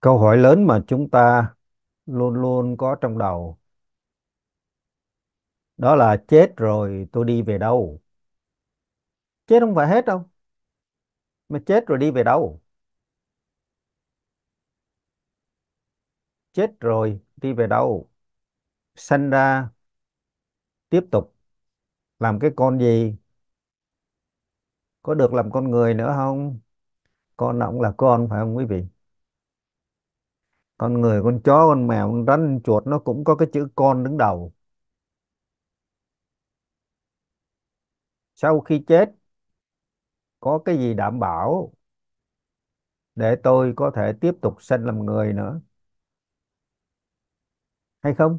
câu hỏi lớn mà chúng ta luôn luôn có trong đầu đó là chết rồi tôi đi về đâu chết không phải hết đâu mà chết rồi đi về đâu chết rồi đi về đâu sinh ra tiếp tục làm cái con gì có được làm con người nữa không con ông là con phải không quý vị con người con chó con mèo con rắn con chuột nó cũng có cái chữ con đứng đầu sau khi chết có cái gì đảm bảo để tôi có thể tiếp tục sinh làm người nữa hay không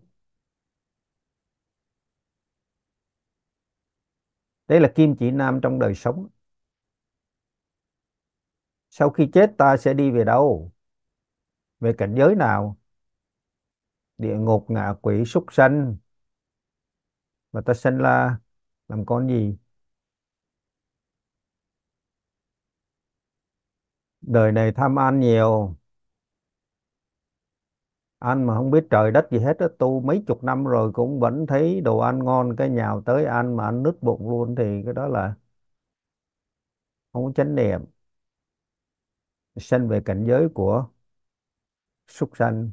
đấy là kim chỉ nam trong đời sống sau khi chết ta sẽ đi về đâu về cảnh giới nào địa ngục ngạ quỷ súc sanh và ta sanh là làm con gì đời này tham ăn nhiều ăn mà không biết trời đất gì hết tu mấy chục năm rồi cũng vẫn thấy đồ ăn ngon cái nhào tới ăn mà ăn nứt bụng luôn thì cái đó là không có chánh niệm sanh về cảnh giới của súc sanh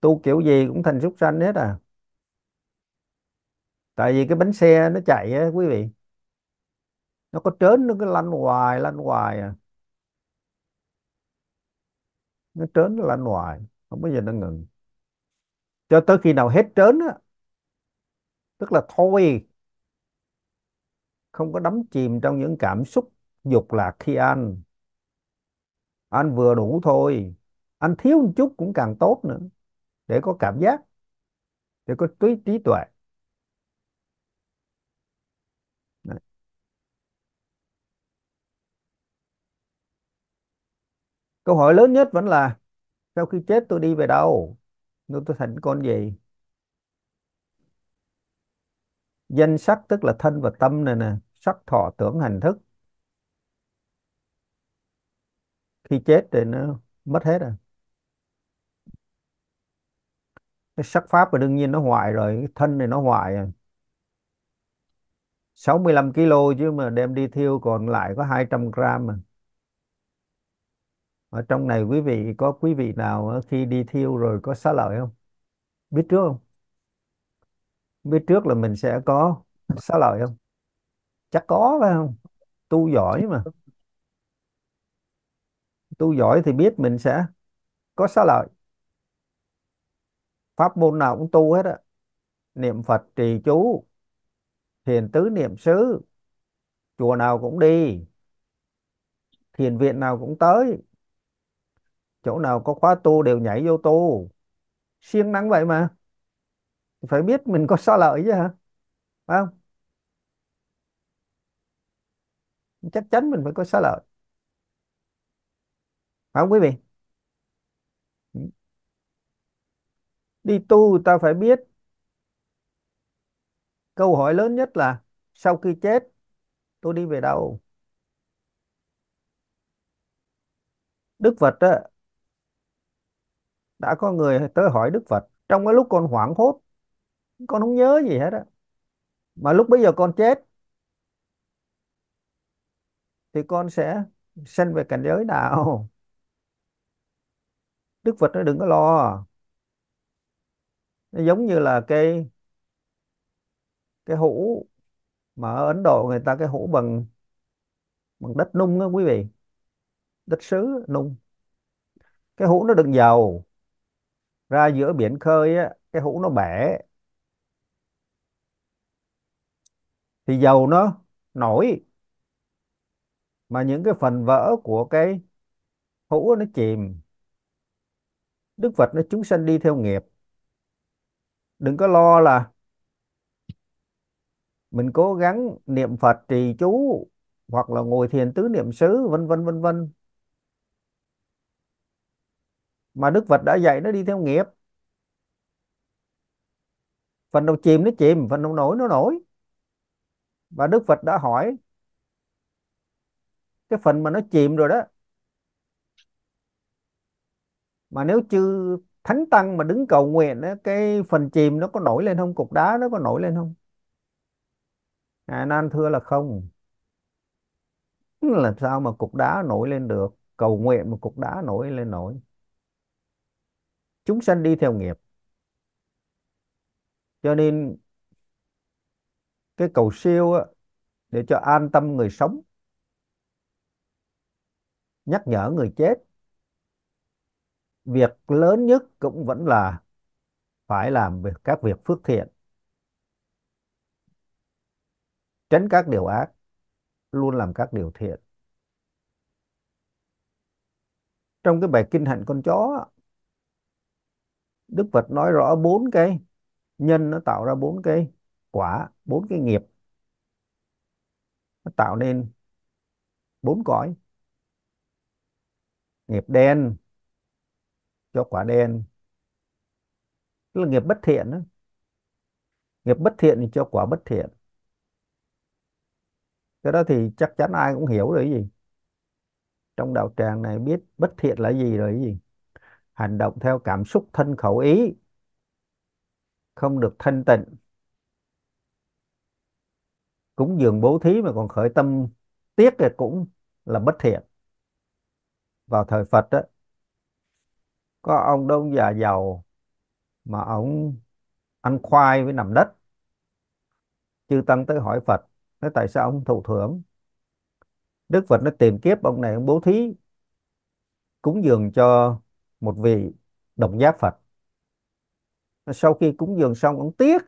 tu kiểu gì cũng thành súc sanh hết à tại vì cái bánh xe nó chạy á quý vị nó có trớn nó cứ lăn hoài lăn hoài à nó trớn nó lăn hoài không bao giờ nó ngừng cho tới khi nào hết trớn á tức là thôi không có đắm chìm trong những cảm xúc dục lạc khi ăn ăn vừa đủ thôi anh thiếu một chút cũng càng tốt nữa để có cảm giác để có trí trí tuệ câu hỏi lớn nhất vẫn là sau khi chết tôi đi về đâu nếu tôi thành con gì danh sắc tức là thân và tâm này nè sắc thọ tưởng hành thức khi chết thì nó mất hết rồi cái sắc pháp và đương nhiên nó hoại rồi cái thân này nó hoại rồi 65 kg chứ mà đem đi thiêu còn lại có 200 gram mà. Ở trong này quý vị có quý vị nào khi đi thiêu rồi có xá lợi không? Biết trước không? Biết trước là mình sẽ có xá lợi không? Chắc có phải không? Tu giỏi mà. Tu giỏi thì biết mình sẽ có xá lợi pháp môn nào cũng tu hết á niệm phật trì chú thiền tứ niệm xứ chùa nào cũng đi thiền viện nào cũng tới chỗ nào có khóa tu đều nhảy vô tu siêng năng vậy mà phải biết mình có xa lợi chứ hả phải không chắc chắn mình phải có xá lợi phải không quý vị đi tu ta phải biết câu hỏi lớn nhất là sau khi chết tôi đi về đâu Đức Phật đó, đã có người tới hỏi Đức Phật trong cái lúc con hoảng hốt con không nhớ gì hết á mà lúc bây giờ con chết thì con sẽ sanh về cảnh giới nào Đức Phật nó đừng có lo nó giống như là cái cái hũ mà ở Ấn Độ người ta cái hũ bằng bằng đất nung đó quý vị đất sứ nung cái hũ nó đựng dầu ra giữa biển khơi á, cái hũ nó bể thì dầu nó nổi mà những cái phần vỡ của cái hũ nó chìm Đức Phật nó chúng sanh đi theo nghiệp đừng có lo là mình cố gắng niệm Phật trì chú hoặc là ngồi thiền tứ niệm xứ vân vân vân vân mà Đức Phật đã dạy nó đi theo nghiệp phần đầu chìm nó chìm phần đầu nổi nó nổi và Đức Phật đã hỏi cái phần mà nó chìm rồi đó mà nếu chưa thánh tăng mà đứng cầu nguyện đó, cái phần chìm nó có nổi lên không cục đá nó có nổi lên không ngài nan thưa là không làm sao mà cục đá nổi lên được cầu nguyện mà cục đá nổi lên nổi chúng sanh đi theo nghiệp cho nên cái cầu siêu á, để cho an tâm người sống nhắc nhở người chết việc lớn nhất cũng vẫn là phải làm việc các việc phước thiện tránh các điều ác luôn làm các điều thiện trong cái bài kinh hạnh con chó Đức Phật nói rõ bốn cái nhân nó tạo ra bốn cái quả bốn cái nghiệp nó tạo nên bốn cõi nghiệp đen cho quả đen tức là nghiệp bất thiện đó. nghiệp bất thiện thì cho quả bất thiện cái đó thì chắc chắn ai cũng hiểu rồi gì trong đạo tràng này biết bất thiện là gì rồi gì hành động theo cảm xúc thân khẩu ý không được thanh tịnh cúng dường bố thí mà còn khởi tâm tiếc thì cũng là bất thiện vào thời Phật đó, có ông đó ông già giàu mà ông ăn khoai với nằm đất chư tăng tới hỏi Phật nói tại sao ông thụ thưởng Đức Phật nó tìm kiếp ông này ông bố thí cúng dường cho một vị đồng giác Phật sau khi cúng dường xong ông tiếc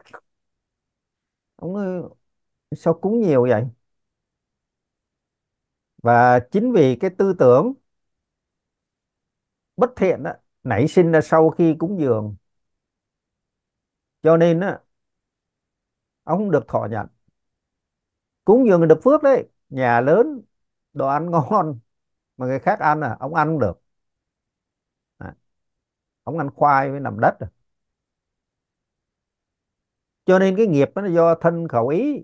ông nói, sao cúng nhiều vậy và chính vì cái tư tưởng bất thiện đó, nảy sinh ra sau khi cúng dường cho nên á ông được thọ nhận cúng dường được phước đấy nhà lớn đồ ăn ngon mà người khác ăn à ông ăn không được à, ông ăn khoai với nằm đất rồi. À. cho nên cái nghiệp nó do thân khẩu ý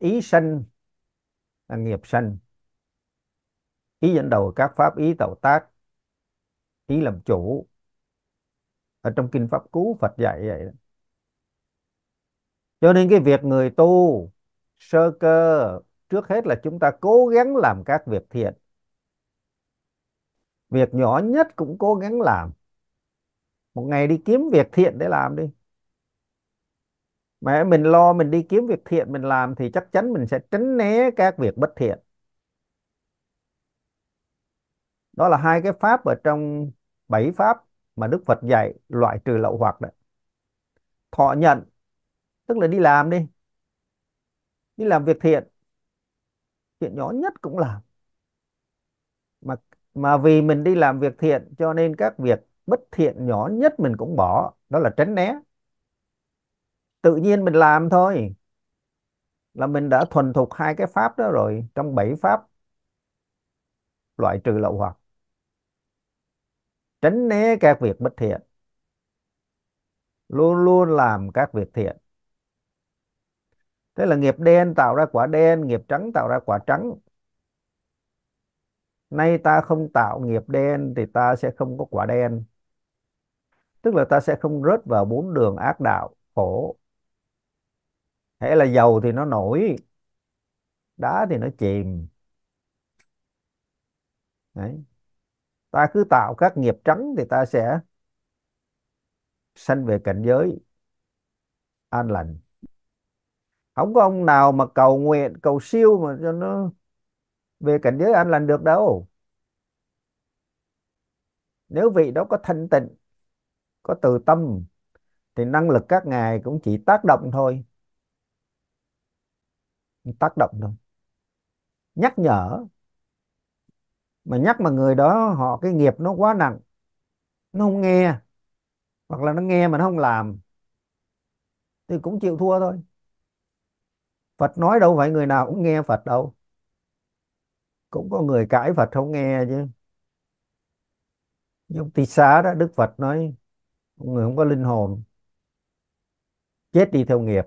ý sanh là nghiệp sanh ý dẫn đầu các pháp ý tạo tác ý làm chủ ở trong kinh pháp cú phật dạy vậy đó. cho nên cái việc người tu sơ cơ trước hết là chúng ta cố gắng làm các việc thiện việc nhỏ nhất cũng cố gắng làm một ngày đi kiếm việc thiện để làm đi mẹ mình lo mình đi kiếm việc thiện mình làm thì chắc chắn mình sẽ tránh né các việc bất thiện đó là hai cái pháp ở trong bảy pháp mà Đức Phật dạy loại trừ lậu hoặc đấy thọ nhận tức là đi làm đi đi làm việc thiện chuyện nhỏ nhất cũng làm mà mà vì mình đi làm việc thiện cho nên các việc bất thiện nhỏ nhất mình cũng bỏ đó là tránh né tự nhiên mình làm thôi là mình đã thuần thục hai cái pháp đó rồi trong bảy pháp loại trừ lậu hoặc tránh né các việc bất thiện luôn luôn làm các việc thiện thế là nghiệp đen tạo ra quả đen nghiệp trắng tạo ra quả trắng nay ta không tạo nghiệp đen thì ta sẽ không có quả đen tức là ta sẽ không rớt vào bốn đường ác đạo khổ hễ là dầu thì nó nổi đá thì nó chìm Đấy ta cứ tạo các nghiệp trắng thì ta sẽ sanh về cảnh giới an lành không có ông nào mà cầu nguyện cầu siêu mà cho nó về cảnh giới an lành được đâu nếu vị đó có thanh tịnh có từ tâm thì năng lực các ngài cũng chỉ tác động thôi tác động thôi nhắc nhở mà nhắc mà người đó họ cái nghiệp nó quá nặng nó không nghe hoặc là nó nghe mà nó không làm thì cũng chịu thua thôi Phật nói đâu phải người nào cũng nghe Phật đâu cũng có người cãi Phật không nghe chứ nhưng tỳ xá đó Đức Phật nói người không có linh hồn chết đi theo nghiệp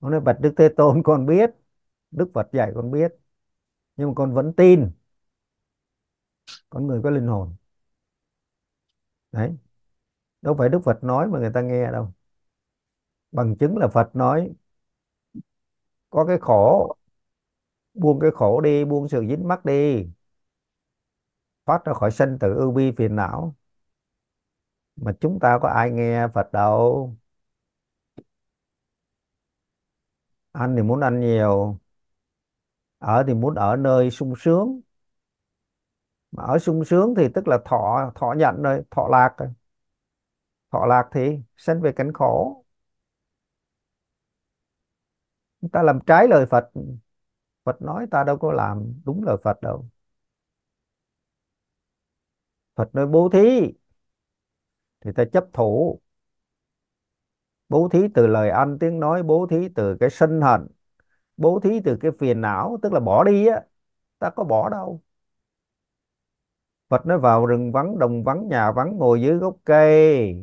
nó nói bạch Đức Thế Tôn con biết Đức Phật dạy con biết nhưng mà con vẫn tin con người có linh hồn đấy đâu phải đức phật nói mà người ta nghe đâu bằng chứng là phật nói có cái khổ buông cái khổ đi buông sự dính mắc đi thoát ra khỏi sanh tử ưu bi phiền não mà chúng ta có ai nghe phật đâu ăn thì muốn ăn nhiều ở thì muốn ở nơi sung sướng mà ở sung sướng thì tức là thọ thọ nhận rồi thọ lạc rồi thọ lạc thì sinh về cảnh khổ chúng ta làm trái lời Phật Phật nói ta đâu có làm đúng lời Phật đâu Phật nói bố thí thì ta chấp thủ bố thí từ lời ăn tiếng nói bố thí từ cái sân hận bố thí từ cái phiền não tức là bỏ đi á ta có bỏ đâu Phật nói vào rừng vắng đồng vắng nhà vắng ngồi dưới gốc cây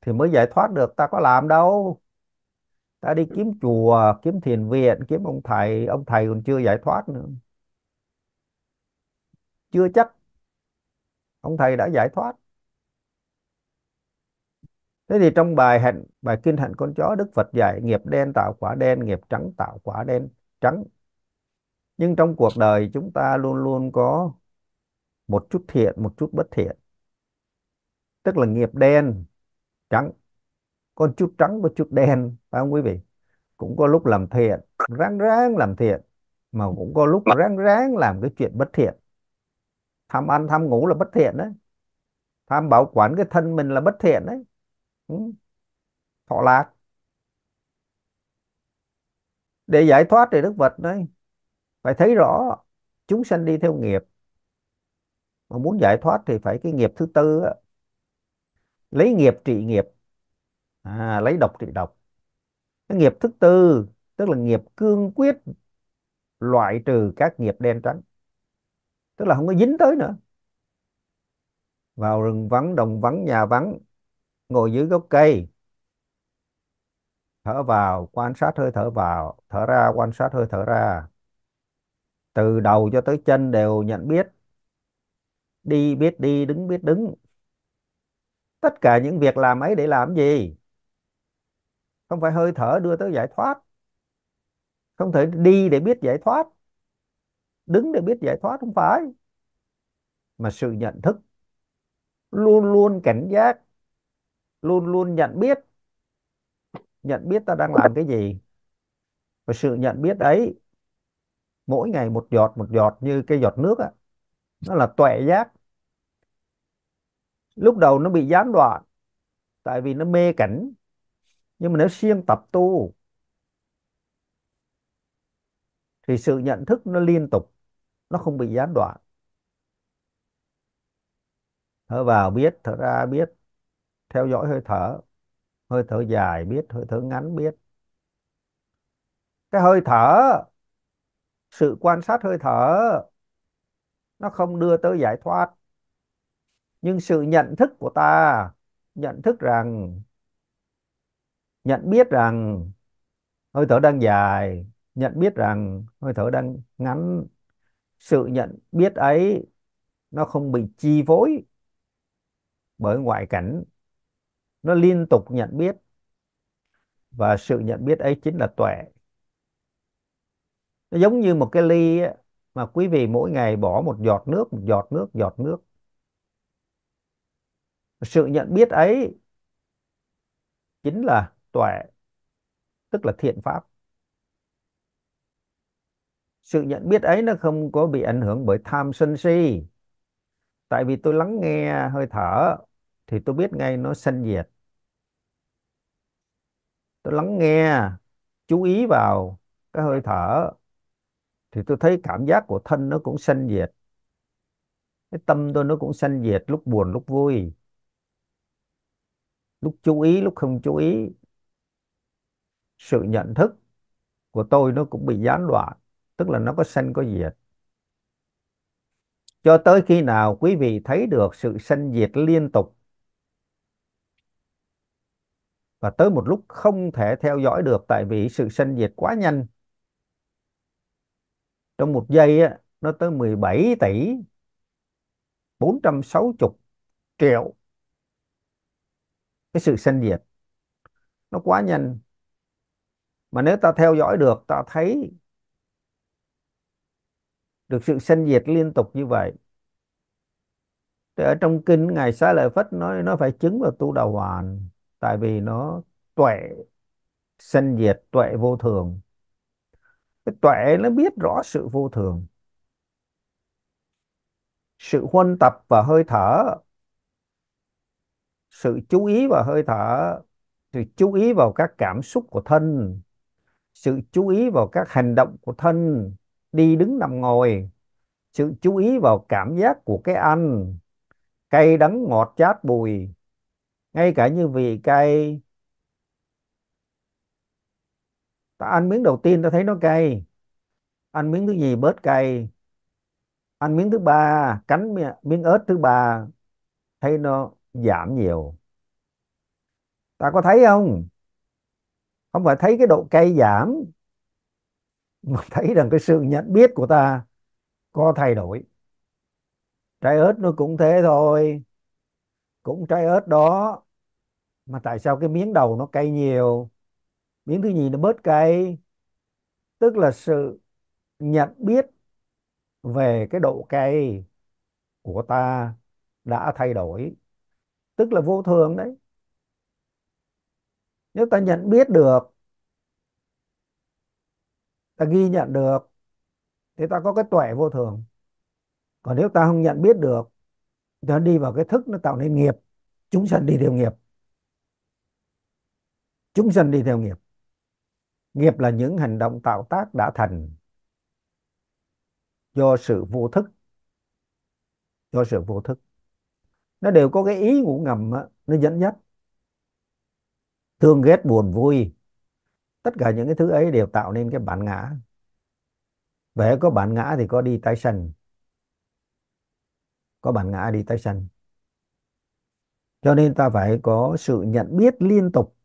thì mới giải thoát được ta có làm đâu ta đi kiếm chùa kiếm thiền viện kiếm ông thầy ông thầy còn chưa giải thoát nữa chưa chắc ông thầy đã giải thoát thế thì trong bài hạnh bài kinh hạnh con chó đức phật dạy nghiệp đen tạo quả đen nghiệp trắng tạo quả đen trắng nhưng trong cuộc đời chúng ta luôn luôn có một chút thiện một chút bất thiện tức là nghiệp đen trắng có chút trắng có chút đen phải không quý vị cũng có lúc làm thiện ráng ráng làm thiện mà cũng có lúc ráng ráng làm cái chuyện bất thiện tham ăn tham ngủ là bất thiện đấy tham bảo quản cái thân mình là bất thiện đấy ừ. thọ lạc để giải thoát thì đức phật đấy phải thấy rõ chúng sanh đi theo nghiệp mà muốn giải thoát thì phải cái nghiệp thứ tư lấy nghiệp trị nghiệp à, lấy độc trị độc cái nghiệp thứ tư tức là nghiệp cương quyết loại trừ các nghiệp đen trắng tức là không có dính tới nữa vào rừng vắng đồng vắng nhà vắng ngồi dưới gốc cây thở vào quan sát hơi thở vào thở ra quan sát hơi thở ra từ đầu cho tới chân đều nhận biết đi biết đi đứng biết đứng tất cả những việc làm ấy để làm gì không phải hơi thở đưa tới giải thoát không thể đi để biết giải thoát đứng để biết giải thoát không phải mà sự nhận thức luôn luôn cảnh giác luôn luôn nhận biết nhận biết ta đang làm cái gì và sự nhận biết ấy mỗi ngày một giọt một giọt như cái giọt nước á nó là tuệ giác lúc đầu nó bị gián đoạn tại vì nó mê cảnh nhưng mà nếu siêng tập tu thì sự nhận thức nó liên tục nó không bị gián đoạn thở vào biết thở ra biết theo dõi hơi thở hơi thở dài biết hơi thở ngắn biết cái hơi thở sự quan sát hơi thở nó không đưa tới giải thoát nhưng sự nhận thức của ta nhận thức rằng nhận biết rằng hơi thở đang dài nhận biết rằng hơi thở đang ngắn sự nhận biết ấy nó không bị chi phối bởi ngoại cảnh nó liên tục nhận biết và sự nhận biết ấy chính là tuệ nó giống như một cái ly mà quý vị mỗi ngày bỏ một giọt nước một giọt nước giọt nước sự nhận biết ấy chính là tuệ tức là thiện pháp sự nhận biết ấy nó không có bị ảnh hưởng bởi tham sân si tại vì tôi lắng nghe hơi thở thì tôi biết ngay nó sanh diệt tôi lắng nghe chú ý vào cái hơi thở thì tôi thấy cảm giác của thân nó cũng sanh diệt cái tâm tôi nó cũng sanh diệt lúc buồn lúc vui lúc chú ý lúc không chú ý sự nhận thức của tôi nó cũng bị gián đoạn tức là nó có sanh có diệt cho tới khi nào quý vị thấy được sự sanh diệt liên tục và tới một lúc không thể theo dõi được tại vì sự sanh diệt quá nhanh trong một giây á, nó tới 17 tỷ 460 triệu cái sự sanh diệt nó quá nhanh mà nếu ta theo dõi được ta thấy được sự sanh diệt liên tục như vậy thì ở trong kinh ngài xá lợi phất nói nó phải chứng vào tu đầu hoàn tại vì nó tuệ sanh diệt tuệ vô thường cái tuệ nó biết rõ sự vô thường sự huân tập và hơi thở sự chú ý và hơi thở sự chú ý vào các cảm xúc của thân sự chú ý vào các hành động của thân đi đứng nằm ngồi sự chú ý vào cảm giác của cái ăn cay đắng ngọt chát bùi ngay cả như vị cay ta ăn miếng đầu tiên ta thấy nó cay ăn miếng thứ gì bớt cay ăn miếng thứ ba cắn miếng, miếng ớt thứ ba thấy nó giảm nhiều ta có thấy không không phải thấy cái độ cay giảm mà thấy rằng cái sự nhận biết của ta có thay đổi trái ớt nó cũng thế thôi cũng trái ớt đó mà tại sao cái miếng đầu nó cay nhiều miếng thứ nhì nó bớt cay tức là sự nhận biết về cái độ cay của ta đã thay đổi tức là vô thường đấy nếu ta nhận biết được ta ghi nhận được thì ta có cái tuệ vô thường còn nếu ta không nhận biết được thì nó đi vào cái thức nó tạo nên nghiệp chúng sanh đi theo nghiệp chúng sanh đi theo nghiệp nghiệp là những hành động tạo tác đã thành do sự vô thức do sự vô thức nó đều có cái ý ngủ ngầm đó, nó dẫn dắt thương ghét buồn vui tất cả những cái thứ ấy đều tạo nên cái bản ngã vẽ có bản ngã thì có đi tái sanh có bản ngã đi tái sanh cho nên ta phải có sự nhận biết liên tục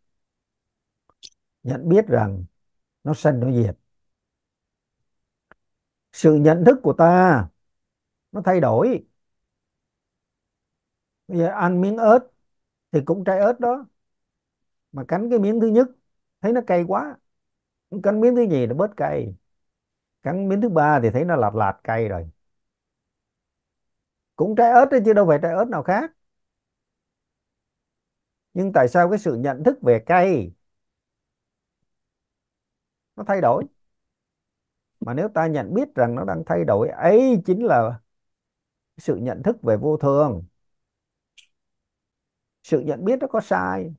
nhận biết rằng nó sanh nó diệt sự nhận thức của ta nó thay đổi bây giờ ăn miếng ớt thì cũng trái ớt đó mà cắn cái miếng thứ nhất thấy nó cay quá cắn miếng thứ nhì nó bớt cay cắn miếng thứ ba thì thấy nó lạt lạt cay rồi cũng trái ớt đấy chứ đâu phải trái ớt nào khác nhưng tại sao cái sự nhận thức về cay nó thay đổi mà nếu ta nhận biết rằng nó đang thay đổi ấy chính là sự nhận thức về vô thường sự nhận biết nó có sai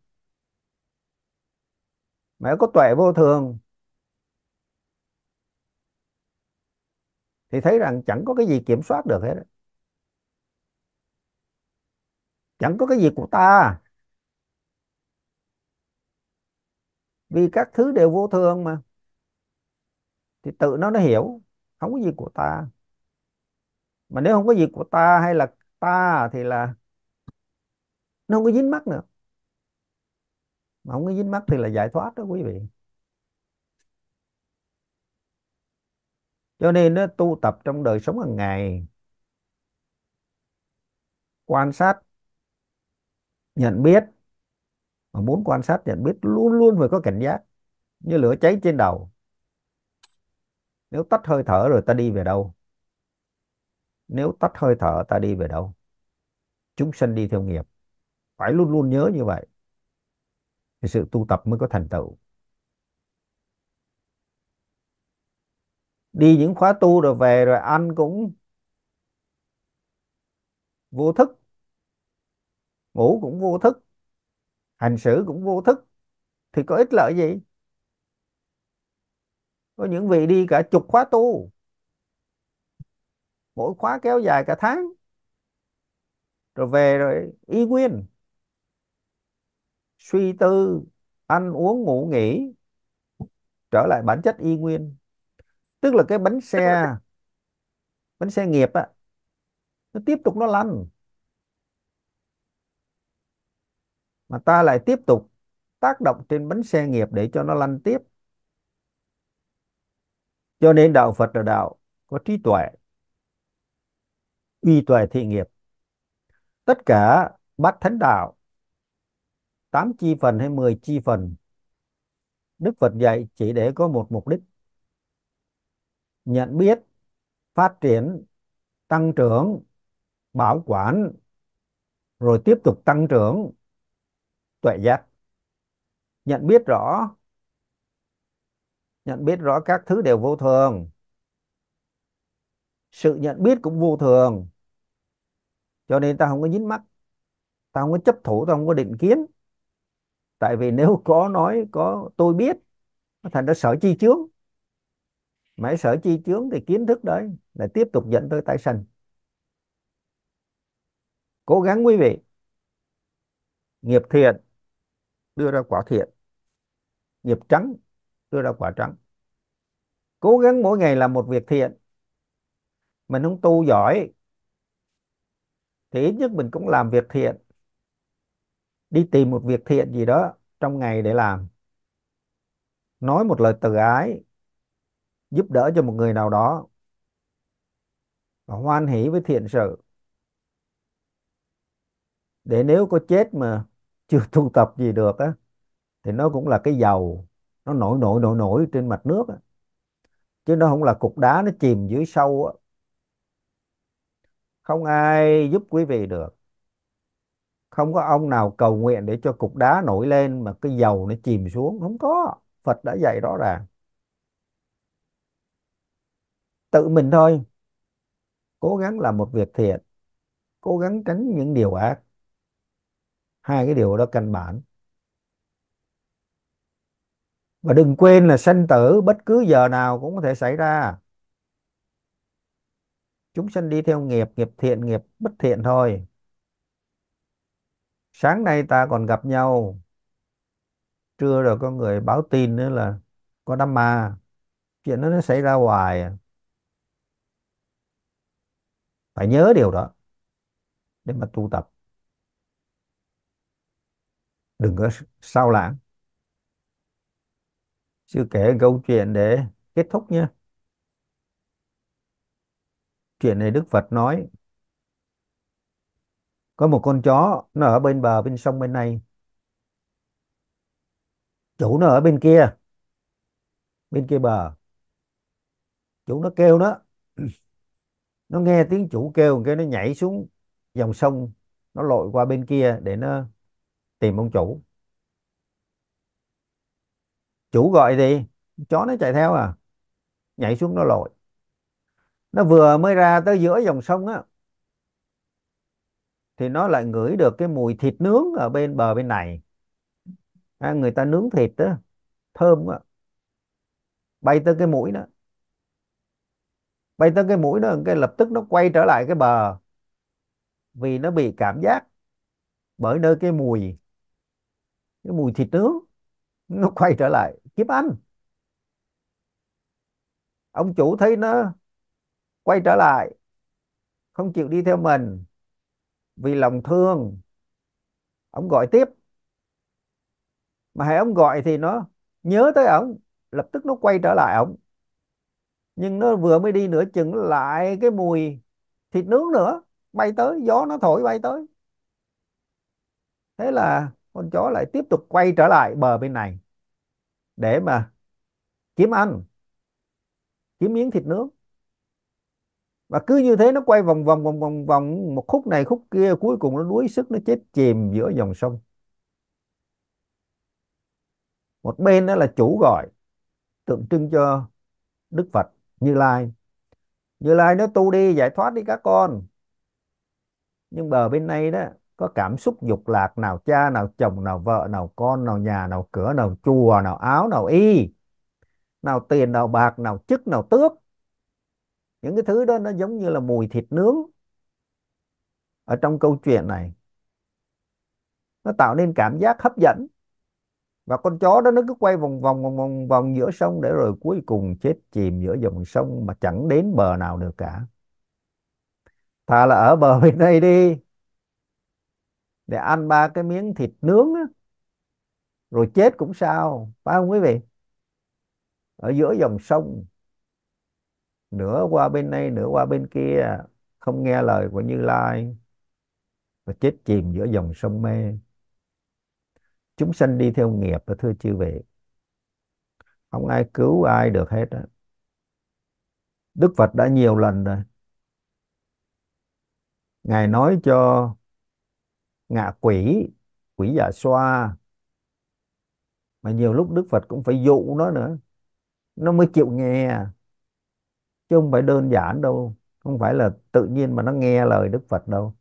mà nó có tuệ vô thường thì thấy rằng chẳng có cái gì kiểm soát được hết chẳng có cái gì của ta vì các thứ đều vô thường mà thì tự nó nó hiểu không có gì của ta mà nếu không có gì của ta hay là ta thì là nó không có dính mắt nữa mà không có dính mắt thì là giải thoát đó quý vị cho nên nó tu tập trong đời sống hàng ngày quan sát nhận biết mà muốn quan sát nhận biết luôn luôn phải có cảnh giác như lửa cháy trên đầu nếu tắt hơi thở rồi ta đi về đâu nếu tắt hơi thở ta đi về đâu chúng sanh đi theo nghiệp phải luôn luôn nhớ như vậy thì sự tu tập mới có thành tựu đi những khóa tu rồi về rồi ăn cũng vô thức ngủ cũng vô thức hành xử cũng vô thức thì có ích lợi gì có những vị đi cả chục khóa tu mỗi khóa kéo dài cả tháng rồi về rồi y nguyên suy tư ăn uống ngủ nghỉ trở lại bản chất y nguyên tức là cái bánh xe bánh xe nghiệp á nó tiếp tục nó lăn mà ta lại tiếp tục tác động trên bánh xe nghiệp để cho nó lăn tiếp cho nên đạo Phật là đạo có trí tuệ uy tuệ thị nghiệp tất cả bát thánh đạo tám chi phần hay mười chi phần Đức Phật dạy chỉ để có một mục đích nhận biết phát triển tăng trưởng bảo quản rồi tiếp tục tăng trưởng tuệ giác nhận biết rõ nhận biết rõ các thứ đều vô thường sự nhận biết cũng vô thường cho nên ta không có dính mắt ta không có chấp thủ ta không có định kiến tại vì nếu có nói có tôi biết thành ra sở chi chướng mãi sở chi chướng thì kiến thức đấy là tiếp tục dẫn tới tái sanh cố gắng quý vị nghiệp thiện đưa ra quả thiện nghiệp trắng đưa ra quả trắng cố gắng mỗi ngày làm một việc thiện mình không tu giỏi thì ít nhất mình cũng làm việc thiện đi tìm một việc thiện gì đó trong ngày để làm nói một lời từ ái giúp đỡ cho một người nào đó và hoan hỷ với thiện sự để nếu có chết mà chưa tu tập gì được á thì nó cũng là cái dầu nó nổi nổi nổi nổi trên mặt nước á. chứ nó không là cục đá nó chìm dưới sâu á. không ai giúp quý vị được không có ông nào cầu nguyện để cho cục đá nổi lên mà cái dầu nó chìm xuống không có Phật đã dạy rõ ràng tự mình thôi cố gắng làm một việc thiện cố gắng tránh những điều ác hai cái điều đó căn bản và đừng quên là sanh tử bất cứ giờ nào cũng có thể xảy ra chúng sanh đi theo nghiệp nghiệp thiện nghiệp bất thiện thôi sáng nay ta còn gặp nhau trưa rồi có người báo tin nữa là có đám ma chuyện đó nó xảy ra hoài à. phải nhớ điều đó để mà tu tập đừng có sao lãng sư kể câu chuyện để kết thúc nhé chuyện này đức phật nói có một con chó nó ở bên bờ bên sông bên này chủ nó ở bên kia bên kia bờ chủ nó kêu nó nó nghe tiếng chủ kêu cái nó nhảy xuống dòng sông nó lội qua bên kia để nó tìm ông chủ chủ gọi gì chó nó chạy theo à nhảy xuống nó lội nó vừa mới ra tới giữa dòng sông á thì nó lại ngửi được cái mùi thịt nướng ở bên bờ bên này à, người ta nướng thịt đó thơm quá bay tới cái mũi đó bay tới cái mũi đó cái lập tức nó quay trở lại cái bờ vì nó bị cảm giác bởi nơi cái mùi cái mùi thịt nướng nó quay trở lại kiếm ăn ông chủ thấy nó quay trở lại không chịu đi theo mình vì lòng thương ông gọi tiếp mà hãy ông gọi thì nó nhớ tới ông lập tức nó quay trở lại ông nhưng nó vừa mới đi nửa chừng lại cái mùi thịt nướng nữa bay tới gió nó thổi bay tới thế là con chó lại tiếp tục quay trở lại bờ bên này để mà kiếm ăn kiếm miếng thịt nướng và cứ như thế nó quay vòng vòng vòng vòng vòng một khúc này khúc kia cuối cùng nó đuối sức nó chết chìm giữa dòng sông một bên đó là chủ gọi tượng trưng cho Đức Phật Như Lai Như Lai nó tu đi giải thoát đi các con nhưng bờ bên này đó có cảm xúc dục lạc nào cha nào chồng nào vợ nào con nào nhà nào cửa nào chùa nào áo nào y nào tiền nào bạc nào chức nào tước những cái thứ đó nó giống như là mùi thịt nướng ở trong câu chuyện này nó tạo nên cảm giác hấp dẫn và con chó đó nó cứ quay vòng vòng vòng vòng vòng giữa sông để rồi cuối cùng chết chìm giữa dòng sông mà chẳng đến bờ nào được cả thà là ở bờ bên đây đi để ăn ba cái miếng thịt nướng á, rồi chết cũng sao phải không quý vị ở giữa dòng sông nửa qua bên này nửa qua bên kia không nghe lời của Như Lai và chết chìm giữa dòng sông mê chúng sanh đi theo nghiệp đó thưa chư vị không ai cứu ai được hết đó. Đức Phật đã nhiều lần rồi Ngài nói cho ngạ quỷ quỷ giả xoa mà nhiều lúc Đức Phật cũng phải dụ nó nữa nó mới chịu nghe chứ không phải đơn giản đâu không phải là tự nhiên mà nó nghe lời Đức Phật đâu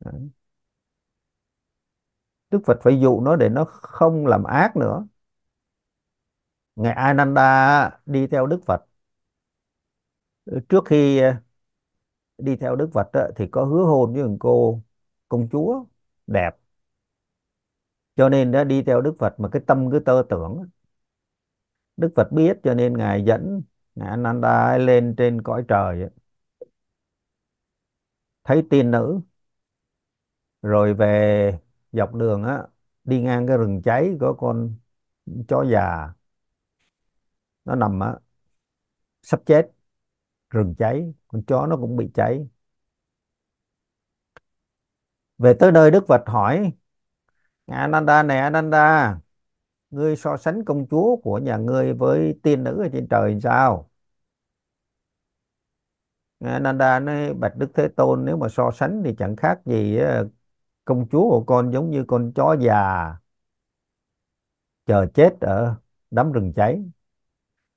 Đấy. Đức Phật phải dụ nó để nó không làm ác nữa Ngài Ananda đi theo Đức Phật trước khi ờ, đi theo Đức Phật thì có hứa hôn với thằng cô công chúa đẹp cho nên đã đi theo Đức Phật mà cái tâm cứ tơ tưởng Đức Phật biết cho nên ngài dẫn ngài Ananda lên trên cõi trời thấy tiên nữ rồi về dọc đường á đi ngang cái rừng cháy có con chó già nó nằm á sắp chết rừng cháy con chó nó cũng bị cháy về tới nơi Đức Phật hỏi, Ananda nè Ananda, ngươi so sánh công chúa của nhà ngươi với tiên nữ ở trên trời sao? Ananda nói, Bạch Đức Thế Tôn nếu mà so sánh thì chẳng khác gì ờ, công chúa của con giống như con chó già chờ chết ở đám rừng cháy.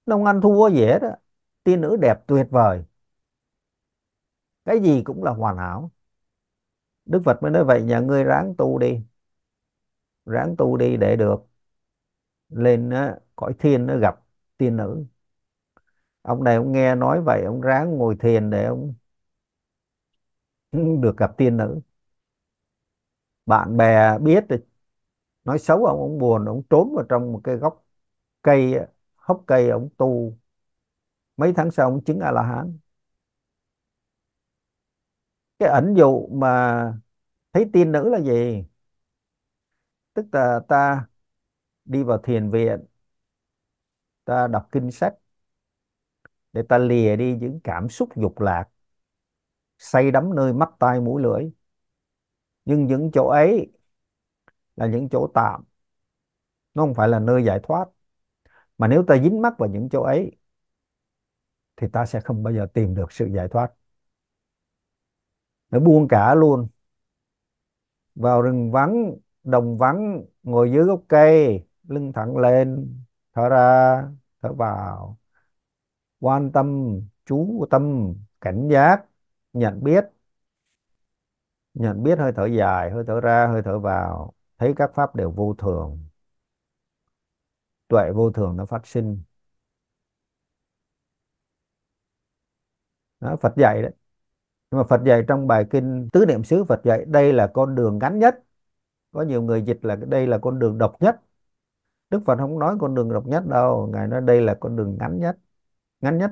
Đông Anh thua gì hết á, tiên nữ đẹp tuyệt vời. Cái gì cũng là hoàn hảo Đức Phật mới nói vậy nhà ngươi ráng tu đi ráng tu đi để được lên á, cõi thiên nó gặp tiên nữ ông này ông nghe nói vậy ông ráng ngồi thiền để ông được gặp tiên nữ bạn bè biết thì nói xấu ông ông buồn ông trốn vào trong một cái gốc cây hốc cây ông tu mấy tháng sau ông chứng a la hán cái ẩn dụ mà thấy tiên nữ là gì tức là ta đi vào thiền viện ta đọc kinh sách để ta lìa đi những cảm xúc dục lạc say đắm nơi mắt tai mũi lưỡi nhưng những chỗ ấy là những chỗ tạm nó không phải là nơi giải thoát mà nếu ta dính mắc vào những chỗ ấy thì ta sẽ không bao giờ tìm được sự giải thoát nó buông cả luôn vào rừng vắng đồng vắng ngồi dưới gốc cây lưng thẳng lên thở ra thở vào quan tâm chú tâm cảnh giác nhận biết nhận biết hơi thở dài hơi thở ra hơi thở vào thấy các pháp đều vô thường tuệ vô thường nó phát sinh đó, Phật dạy đấy nhưng mà Phật dạy trong bài kinh tứ niệm xứ Phật dạy đây là con đường ngắn nhất có nhiều người dịch là đây là con đường độc nhất Đức Phật không nói con đường độc nhất đâu ngài nói đây là con đường ngắn nhất ngắn nhất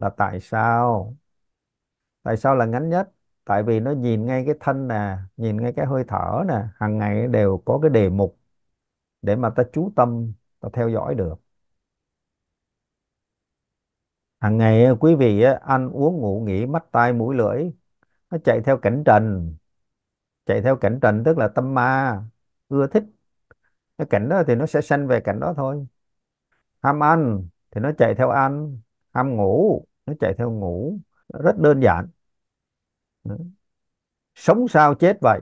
là tại sao tại sao là ngắn nhất tại vì nó nhìn ngay cái thân nè nhìn ngay cái hơi thở nè hàng ngày đều có cái đề mục để mà ta chú tâm ta theo dõi được hàng ngày quý vị ăn uống ngủ nghỉ mắt tai mũi lưỡi nó chạy theo cảnh trần chạy theo cảnh trần tức là tâm ma ưa thích cái cảnh đó thì nó sẽ sanh về cảnh đó thôi ham ăn thì nó chạy theo ăn ham ngủ nó chạy theo ngủ rất đơn giản sống sao chết vậy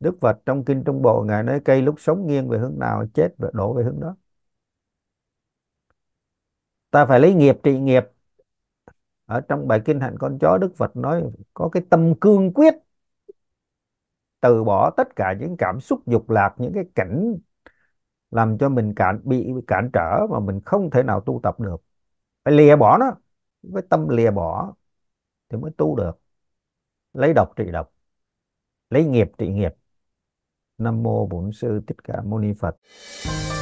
Đức Phật trong kinh Trung Bộ ngài nói cây lúc sống nghiêng về hướng nào chết và đổ về hướng đó ta phải lấy nghiệp trị nghiệp ở trong bài kinh hạnh con chó đức phật nói có cái tâm cương quyết từ bỏ tất cả những cảm xúc dục lạc những cái cảnh làm cho mình cản bị cản trở mà mình không thể nào tu tập được phải lìa bỏ nó với tâm lìa bỏ thì mới tu được lấy độc trị độc lấy nghiệp trị nghiệp nam mô bổn sư thích ca mâu ni phật